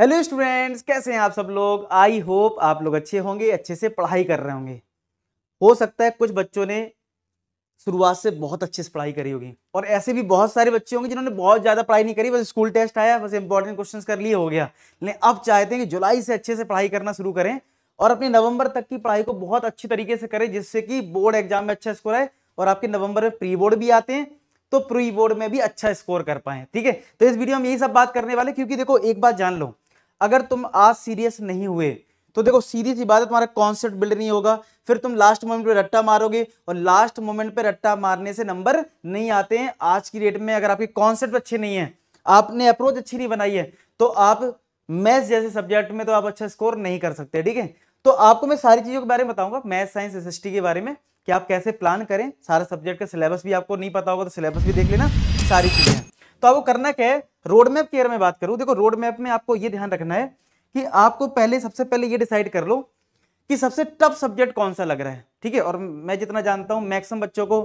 hello students कैसे हैं आप सब लोग आई होप आप लोग अच्छे होंगे अच्छे से पढ़ाई कर रहे होंगे हो सकता है कुछ बच्चों ने शुरुआत से बहुत अच्छे से पढ़ाई करी होगी और ऐसे भी बहुत सारे बच्चे होंगे जिन्होंने बहुत ज़्यादा पढ़ाई नहीं करी बस स्कूल टेस्ट आया बस इंपॉर्टेंट क्वेश्चन कर लिए हो गया लेकिन अब चाहते हैं कि जुलाई से अच्छे से पढ़ाई करना शुरू करें और अपने नवंबर तक की पढ़ाई को बहुत अच्छी तरीके से करें जिससे कि बोर्ड एग्जाम में अच्छा स्कोर आए और आपके नवंबर में प्री बोर्ड भी आते हैं तो प्री बोर्ड में भी अच्छा स्कोर कर पाए ठीक है तो इस वीडियो में यही सब बात करने वाले क्योंकि देखो एक बात जान लो अगर तुम आज सीरियस नहीं हुए तो देखो सीधी सी बात है तुम्हारा कॉन्सेप्ट बिल्ड नहीं होगा फिर तुम लास्ट मोमेंट पे रट्टा मारोगे और लास्ट मोमेंट पे रट्टा मारने से नंबर नहीं आते हैं आज की डेट में अगर आपके कॉन्सेप्ट अच्छे नहीं है आपने अप्रोच अच्छी नहीं बनाई है तो आप मैथ्स जैसे सब्जेक्ट में तो आप अच्छा स्कोर नहीं कर सकते ठीक है तो आपको मैं सारी चीज़ों के बारे में बताऊंगा मैथ साइंस एस के बारे में कि आप कैसे प्लान करें सारा सब्जेक्ट का सिलेबस भी आपको नहीं पता होगा तो सिलेबस भी देख लेना सारी चीज़ें तो आपको करना क्या है रोड मैप केयर में बात करूं देखो रोड मैप में आपको ये ध्यान रखना है कि आपको पहले सबसे पहले ये डिसाइड कर लो कि सबसे टफ सब्जेक्ट कौन सा लग रहा है ठीक है और मैं जितना जानता हूं मैक्सिमम बच्चों को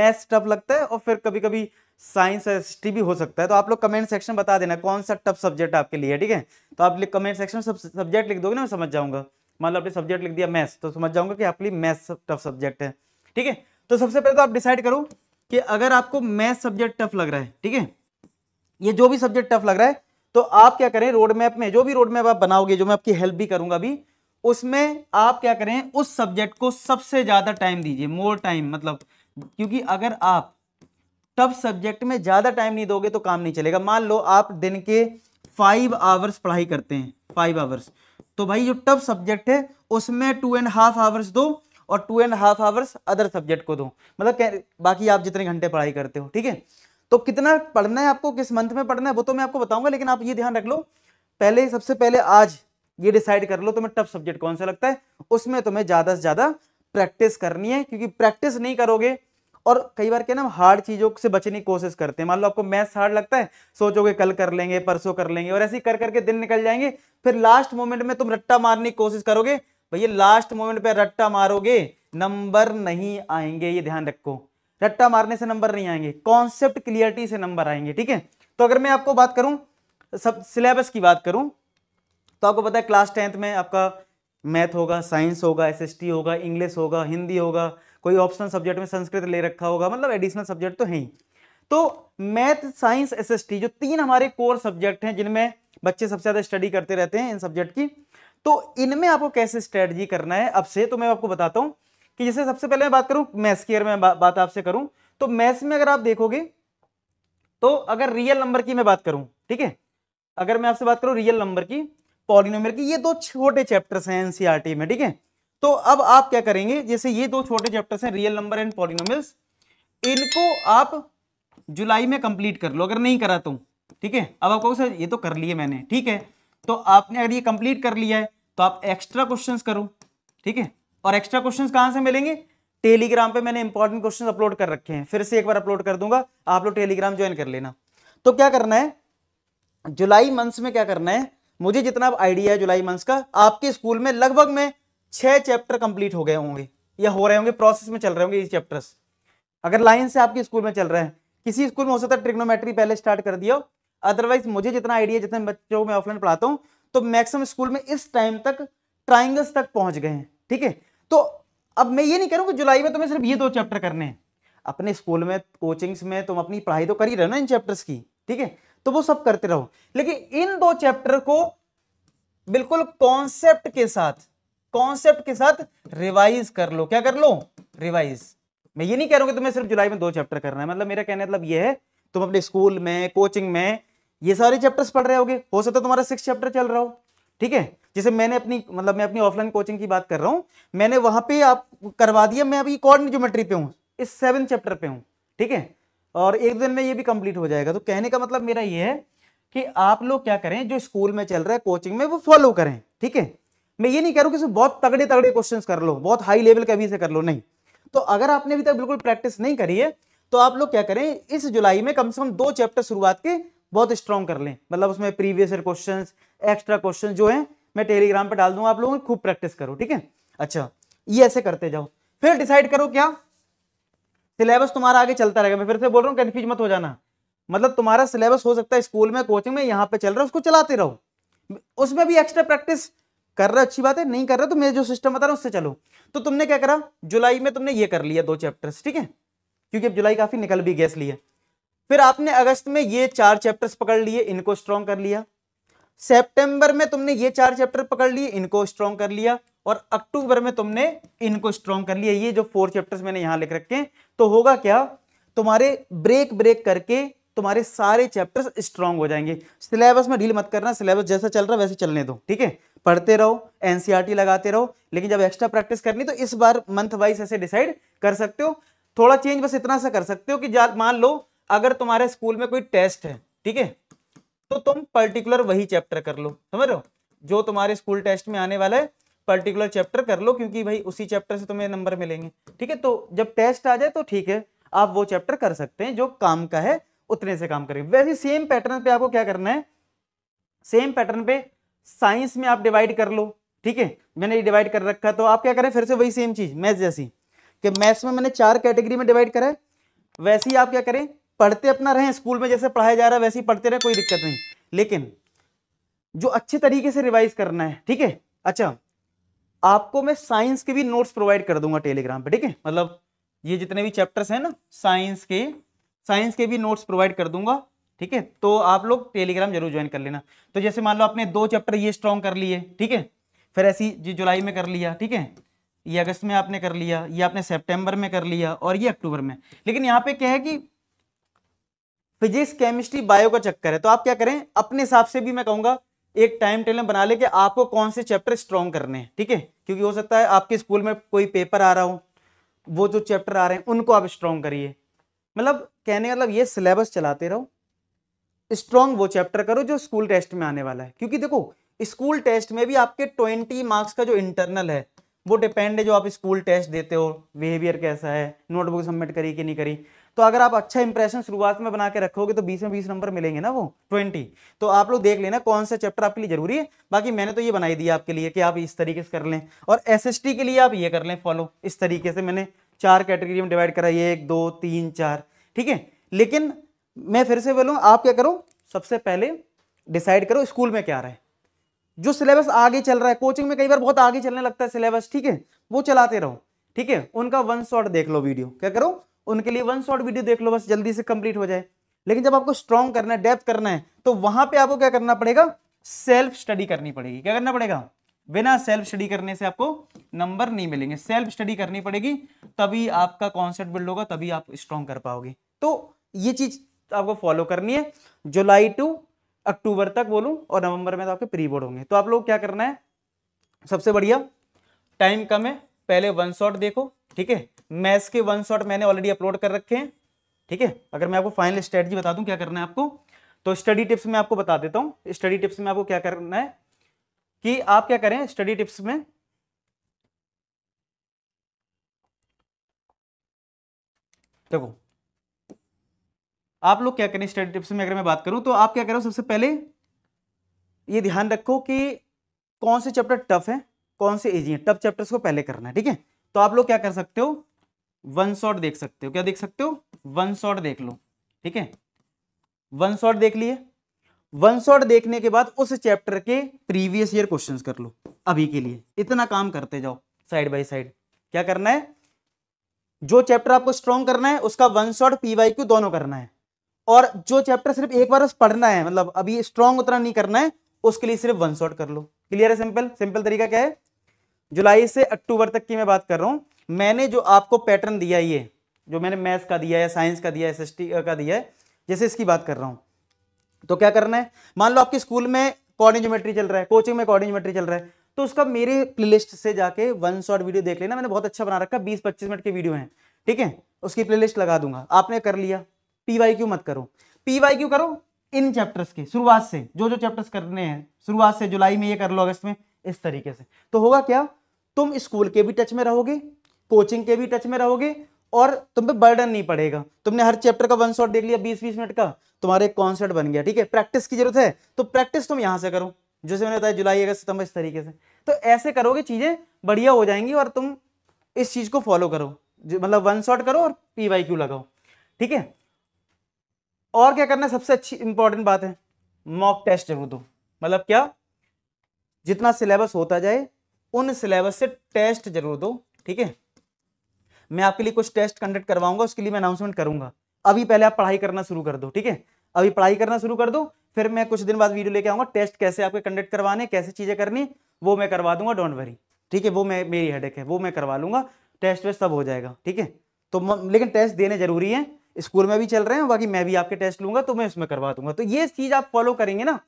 मैथ्स टफ लगता है और फिर कभी कभी साइंस एस भी हो सकता है तो आप लोग कमेंट सेक्शन बता देना कौन सा टफ सब्जेक्ट आपके लिए ठीक है तो आप कमेंट सेक्शन सब सब्जेक्ट लिख दोगे ना मैं समझ जाऊंगा मान लो आपने सब्जेक्ट लिख दिया मैथ्स तो समझ जाऊंगा कि आपके लिए मैथ्स टफ सब्जेक्ट है ठीक है तो सबसे पहले तो आप डिसाइड करो कि अगर आपको मैथ सब्जेक्ट टफ लग रहा है ठीक है ये जो भी सब्जेक्ट टफ लग रहा है तो आप क्या करें रोड मैप में जो भी रोड मैप आप बनाओगे जो मैं आपकी हेल्प भी करूंगा अभी उसमें आप क्या करें उस सब्जेक्ट को सबसे ज्यादा टाइम दीजिए मोर टाइम मतलब क्योंकि अगर आप टफ सब्जेक्ट में ज्यादा टाइम नहीं दोगे तो काम नहीं चलेगा मान लो आप दिन के फाइव आवर्स पढ़ाई करते हैं फाइव आवर्स तो भाई जो टफ सब्जेक्ट है उसमें टू एंड हाफ आवर्स दो और two and half hours other subject को दो मतलब बाकी आप जितने घंटे पढ़ाई करते हो ठीक है तो कितना पढ़ना है आपको किस मंथ में पढ़ना है वो तो मैं आपको बताऊंगा लेकिन आप ये ध्यान रख लो पहले सबसे पहले आज ये डिसाइड कर लो तुम्हें टफ सब्जेक्ट कौन सा लगता है उसमें तुम्हें ज़्यादा से ज़्यादा प्रैक्टिस करनी है क्योंकि प्रैक्टिस नहीं करोगे और कई बार क्या ना हम हार्ड चीज़ों से बचने की कोशिश करते हैं मान लो आपको मैथ्स हार्ड लगता है सोचोगे कल कर लेंगे परसों कर लेंगे और ऐसे ही कर करके दिन निकल जाएंगे फिर लास्ट मोमेंट में तुम रट्टा मारने की कोशिश करोगे भैया लास्ट मोमेंट पे रट्टा मारोगे नंबर नहीं आएंगे ये ध्यान रखो रट्टा मारने से नंबर नहीं आएंगे कॉन्सेप्ट क्लियरिटी से नंबर आएंगे ठीक है तो अगर मैं आपको बात करूं सब सिलेबस की बात करूं तो आपको पता है क्लास टेंथ में आपका मैथ होगा साइंस होगा एस होगा इंग्लिश होगा हिंदी होगा कोई ऑप्शनल सब्जेक्ट में संस्कृत ले रखा होगा मतलब एडिशनल सब्जेक्ट तो है ही तो मैथ साइंस एस जो तीन हमारे कोर सब्जेक्ट हैं जिनमें बच्चे सबसे ज़्यादा स्टडी करते रहते हैं इन सब्जेक्ट की तो इनमें आपको कैसे स्ट्रेटजी करना है अब से तो मैं आपको बताता हूं कि जैसे सबसे पहले मैं बात करूं मैथ्स की अगर मैं बा, बात आपसे करूं तो मैथ्स में अगर आप देखोगे तो अगर रियल नंबर की मैं बात करूं ठीक है अगर मैं आपसे बात करूं रियल नंबर की पॉलिनोमियल की ये दो छोटे चैप्टर्स हैं एनसीईआरटी e में ठीक है तो अब आप क्या करेंगे जैसे ये दो छोटे चैप्टर्स हैं रियल नंबर एंड पॉलिनोमियल्स इनको आप जुलाई में कंप्लीट कर लो अगर नहीं करा तो ठीक है अब आप सर ये तो कर लिए मैंने ठीक है तो आपने अगर ये कंप्लीट कर लिया है तो आप एक्स्ट्रा क्वेश्चंस करो ठीक है और एक्स्ट्रा क्वेश्चंस कहां से मिलेंगे टेलीग्राम पे मैंने इंपॉर्टेंट क्वेश्चंस अपलोड कर रखे हैं फिर से एक बार अपलोड कर दूंगा आप लोग टेलीग्राम ज्वाइन कर लेना तो क्या करना है जुलाई मंथ में क्या करना है मुझे जितना आइडिया है जुलाई मंथ का आपके स्कूल में लगभग में छह चैप्टर कंप्लीट हो गए होंगे या हो रहे होंगे प्रोसेस में चल रहे होंगे ये चैप्टर्स अगर लाइन से आपके स्कूल में चल रहे हैं किसी स्कूल में हो सकता है ट्रिग्नोमेट्री पहले स्टार्ट कर दिया अदरवाइज मुझे जितना आइडिया जितने बच्चों में ऑफलाइन पढ़ाता हूँ तो मैक्सिमम स्कूल में इस टाइम तक ट्राइंगल्स तक पहुंच गए हैं ठीक है तो अब मैं ये नहीं कह रहा कि जुलाई में तुम्हें सिर्फ ये दो चैप्टर करने हैं अपने स्कूल में कोचिंग्स में तुम अपनी पढ़ाई तो कर ही रहे हो ना इन चैप्टर्स की ठीक है तो वो सब करते रहो लेकिन इन दो चैप्टर को बिल्कुल कॉन्सेप्ट के साथ कॉन्सेप्ट के साथ रिवाइज कर लो क्या कर लो रिवाइज मैं ये नहीं कह रहा हूं कि तुम्हें सिर्फ जुलाई में दो चैप्टर करना है मतलब मेरा कहने मतलब ये है तुम अपने स्कूल में कोचिंग में ये सारे चैप्टर्स पढ़ रहे होगे हो सकता है तुम्हारा सिक्स चैप्टर चल रहा हो ठीक है जैसे मैंने अपनी मतलब मैं अपनी ऑफलाइन कोचिंग की बात कर रहा हूँ मैंने वहां पे आप करवा दिया मैं अभी कॉर्ड ज्योमेट्री पे हूँ इस सेवन चैप्टर पे हूँ ठीक है और एक दिन में ये भी कंप्लीट हो जाएगा तो कहने का मतलब मेरा ये है कि आप लोग क्या करें जो स्कूल में चल रहा है कोचिंग में वो फॉलो करें ठीक है मैं ये नहीं कह रहा हूँ कि बहुत तगड़े तगड़े क्वेश्चन कर लो बहुत हाई लेवल के अभी से कर लो नहीं तो अगर आपने अभी तक बिल्कुल प्रैक्टिस नहीं करी है तो आप लोग क्या करें इस जुलाई में कम से कम दो चैप्टर शुरुआत के बहुत स्ट्रॉन्ग कर लें मतलब उसमें previous year question extra question जो है मैं टेलीग्राम पर डाल दूंगा आप लोगों खूब प्रैक्टिस करो ठीक है अच्छा ये ऐसे करते जाओ फिर डिसाइड करो क्या सिलेबस तुम्हारा आगे चलता रहेगा मैं फिर से बोल रहा हूँ कन्फ्यूज मत हो जाना मतलब तुम्हारा सिलेबस हो सकता है स्कूल में कोचिंग में यहाँ पे चल रहा है उसको चलाते रहो उसमें भी एक्स्ट्रा प्रैक्टिस कर रहा अच्छी बात है नहीं कर रहा तो मैं जो सिस्टम बता रहा हूँ उससे चलो तो तुमने क्या करा जुलाई में तुमने ये कर लिया दो चैप्टर्स ठीक है क्योंकि अब जुलाई काफी निकल भी गैस लिया फिर आपने अगस्त में ये चार चैप्टर्स पकड़ लिए इनको स्ट्रॉन्ग कर लिया सेप्टेम्बर में तुमने ये चार चैप्टर पकड़ लिए इनको स्ट्रॉन्ग कर लिया और अक्टूबर में तुमने इनको स्ट्रॉन्ग कर लिया ये जो फोर चैप्टर्स मैंने यहां लिख रखे हैं तो होगा क्या तुम्हारे ब्रेक ब्रेक करके तुम्हारे सारे चैप्टर्स स्ट्रॉन्ग हो जाएंगे सिलेबस में डील मत करना सिलेबस जैसा चल रहा है वैसे चलने दो ठीक है पढ़ते रहो एनसीईआरटी e लगाते रहो लेकिन जब एक्स्ट्रा प्रैक्टिस करनी तो इस बार मंथ वाइज ऐसे डिसाइड कर सकते हो थोड़ा चेंज बस इतना सा कर सकते हो कि मान लो अगर तुम्हारे स्कूल में कोई टेस्ट है ठीक है तो तुम पर्टिकुलर वही चैप्टर कर लो समझ रहे हो जो तुम्हारे स्कूल टेस्ट में आने वाला है पर्टिकुलर चैप्टर कर लो क्योंकि भाई उसी चैप्टर से तुम्हें नंबर मिलेंगे ठीक है तो जब टेस्ट आ जाए तो ठीक है आप वो चैप्टर कर सकते हैं जो काम का है उतने से काम करेंगे वैसे सेम पैटर्न पे आपको क्या करना है सेम पैटर्न पे साइंस में आप डिवाइड कर लो ठीक है मैंने ये डिवाइड कर रखा तो आप क्या करें फिर से वही सेम चीज मैथ जैसी कि मैथ्स में मैंने चार कैटेगरी में डिवाइड करा है वैसे ही आप क्या करें पढ़ते अपना रहें स्कूल में जैसे पढ़ाया जा रहा है वैसे ही पढ़ते रहें कोई दिक्कत नहीं लेकिन जो अच्छे तरीके से रिवाइज करना है ठीक है अच्छा आपको मैं साइंस के भी नोट्स प्रोवाइड कर दूंगा टेलीग्राम पे ठीक है मतलब ये जितने भी चैप्टर्स हैं ना साइंस के साइंस के भी नोट्स प्रोवाइड कर दूंगा ठीक है तो आप लोग टेलीग्राम जरूर ज्वाइन कर लेना तो जैसे मान लो आपने दो चैप्टर ये स्ट्रॉन्ग कर लिए ठीक है फिर ऐसी जुलाई में कर लिया ठीक है ये अगस्त में आपने कर लिया ये आपने सेप्टेम्बर में कर लिया और ये अक्टूबर में लेकिन यहाँ पे क्या है कि फिजिक्स केमिस्ट्री बायो का चक्कर है तो आप क्या करें अपने हिसाब से भी मैं कहूंगा एक टाइम टेबल बना ले कि आपको कौन से चैप्टर स्ट्रॉन्ग करने हैं ठीक है क्योंकि हो सकता है आपके स्कूल में कोई पेपर आ रहा हो वो जो चैप्टर आ रहे हैं उनको आप स्ट्रॉन्ग करिए मतलब कहने का मतलब ये सिलेबस चलाते रहो स्ट्रॉन्ग वो चैप्टर करो जो स्कूल टेस्ट में आने वाला है क्योंकि देखो स्कूल टेस्ट में भी आपके ट्वेंटी मार्क्स का जो इंटरनल है वो डिपेंड है जो आप स्कूल टेस्ट देते हो बिहेवियर कैसा है नोटबुक सबमिट करी कि नहीं करी तो अगर आप अच्छा इंप्रेशन शुरुआत में बना के रखोगे तो बीस में बीस नंबर मिलेंगे ना वो ट्वेंटी तो आप लोग देख लेना कौन सा चैप्टर आपके लिए जरूरी है बाकी मैंने तो ये बनाई दिया आपके लिए कि आप इस तरीके से कर लें और एस के लिए आप ये कर लें फॉलो इस तरीके से मैंने चार कैटेगरी में डिवाइड कराई एक दो तीन चार ठीक है लेकिन मैं फिर से बोलूँ आप क्या करो सबसे पहले डिसाइड करो स्कूल में क्या रहा है जो सिलेबस आगे चल रहा है कोचिंग में कई बार बहुत आगे चलने लगता है सिलेबस ठीक है वो चलाते रहो ठीक है उनका वन शॉट देख लो वीडियो क्या करो उनके लिए वन शॉर्ट वीडियो देख लो बस जल्दी से कंप्लीट हो जाए लेकिन जब आपको स्ट्रॉन्ग करना है डेप्थ करना है तो वहां पे आपको क्या करना पड़ेगा सेल्फ स्टडी करनी पड़ेगी क्या करना पड़ेगा बिना सेल्फ स्टडी करने से आपको नंबर नहीं मिलेंगे सेल्फ स्टडी करनी पड़ेगी तभी आपका कॉन्सेप्ट बिल्ड होगा तभी आप स्ट्रॉन्ग कर पाओगे तो ये चीज आपको फॉलो करनी है जुलाई टू अक्टूबर तक बोलू और नवंबर में तो आपके प्री बोर्ड होंगे तो आप लोग क्या करना है सबसे बढ़िया टाइम कम है पहले वन शॉट देखो ठीक है मैथ्स के वन शॉट मैंने ऑलरेडी अपलोड कर रखे हैं ठीक है अगर मैं आपको फाइनल स्ट्रेटजी बता दूं क्या करना है आपको तो स्टडी टिप्स में आपको बता देता हूं स्टडी टिप्स में आपको क्या करना है कि आप क्या करें स्टडी टिप्स में देखो आप लोग क्या करें स्टडी टिप्स में अगर मैं बात करूं तो आप क्या करो सबसे पहले ये ध्यान रखो कि कौन से चैप्टर टफ है कौन से इजी है टफ चैप्टर्स को पहले करना है ठीक है तो आप लोग क्या कर सकते हो वन शॉट देख सकते हो क्या देख सकते हो वन शॉट देख लो ठीक है वन शॉट देख लिए वन शॉट देखने के बाद उस चैप्टर के प्रीवियस ईयर क्वेश्चंस कर लो अभी के लिए इतना काम करते जाओ साइड बाय साइड क्या करना है जो चैप्टर आपको स्ट्रॉन्ग करना है उसका वन शॉट पीवाई क्यू दोनों करना है और जो चैप्टर सिर्फ एक बार पढ़ना है मतलब अभी स्ट्रॉन्ग उतना नहीं करना है उसके लिए सिर्फ वन शॉट कर लो क्लियर है सिंपल सिंपल तरीका क्या है जुलाई से अक्टूबर तक की मैं बात कर रहा हूँ मैंने जो आपको पैटर्न दिया ये जो मैंने मैथ्स का दिया है साइंस का दिया है एस का दिया है जैसे इसकी बात कर रहा हूँ तो क्या करना है मान लो आपके स्कूल में कॉर्डिनोमेट्री चल रहा है कोचिंग में कॉर्डिनोमेट्री चल रहा है तो उसका मेरे प्लेलिस्ट से जाके वन शॉट वीडियो देख लेना मैंने बहुत अच्छा बना रखा बीस पच्चीस मिनट के वीडियो हैं ठीक है उसकी प्लेलिस्ट लगा दूंगा आपने कर लिया पी क्यों मत करो पी क्यों करो इन चैप्टर्स के शुरुआत से जो जो चैप्टर्स करने हैं शुरुआत से जुलाई में ये कर लो अगस्त में इस तरीके से तो होगा क्या तुम स्कूल के भी टच में रहोगे कोचिंग के भी टच में रहोगे और तुम पे बर्डन नहीं पड़ेगा तुमने हर चैप्टर का वन शॉट देख लिया बीस बीस मिनट का तुम्हारे एक कॉन्सेप्ट बन गया ठीक है प्रैक्टिस की जरूरत है तो प्रैक्टिस तुम यहां से करो जैसे मैंने बताया जुलाई अगस्त सितंबर इस तरीके से तो ऐसे करोगे चीज़ें बढ़िया हो जाएंगी और तुम इस चीज़ को फॉलो करो मतलब वन शॉट करो और पी वाई क्यू लगाओ ठीक है और क्या करना सबसे अच्छी इंपॉर्टेंट बात है मॉक टेस्ट जरूर दो मतलब क्या जितना सिलेबस होता जाए उन सिलेबस से टेस्ट जरूर दो ठीक है मैं आपके लिए कुछ टेस्ट कंडक्ट करवाऊंगा उसके लिए मैं अनाउंसमेंट करूंगा अभी पहले आप पढ़ाई करना शुरू कर दो ठीक है अभी पढ़ाई करना शुरू कर दो फिर मैं कुछ दिन बाद वीडियो लेके आऊंगा टेस्ट कैसे आपके कंडक्ट करवाने कैसे चीज़ें करनी वो मैं करवा दूंगा डोंट वरी ठीक है वो मैं मेरी हेड है वो मैं करवा लूंगा टेस्ट वेस्ट सब हो जाएगा ठीक है तो लेकिन टेस्ट देने जरूरी है स्कूल में भी चल रहे हैं बाकी मैं भी आपके टेस्ट लूंगा तो मैं उसमें करवा दूंगा तो ये चीज़ आप फॉलो करेंगे ना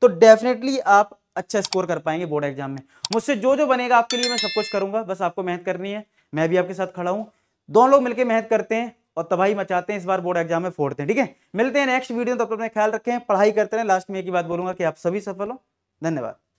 तो डेफिनेटली आप अच्छा स्कोर कर पाएंगे बोर्ड एग्जाम में मुझसे जो जो बनेगा आपके लिए मैं सब कुछ करूंगा बस आपको मेहनत करनी है मैं भी आपके साथ खड़ा हूं दोनों लोग मिलकर मेहनत करते हैं और तबाही मचाते हैं इस बार बोर्ड एग्जाम में फोड़ते हैं ठीक है मिलते हैं नेक्स्ट वीडियो तो अपने ख्याल रखें पढ़ाई करते रहे लास्ट में एक ही बात बोलूंगा कि आप सभी सफल हो धन्यवाद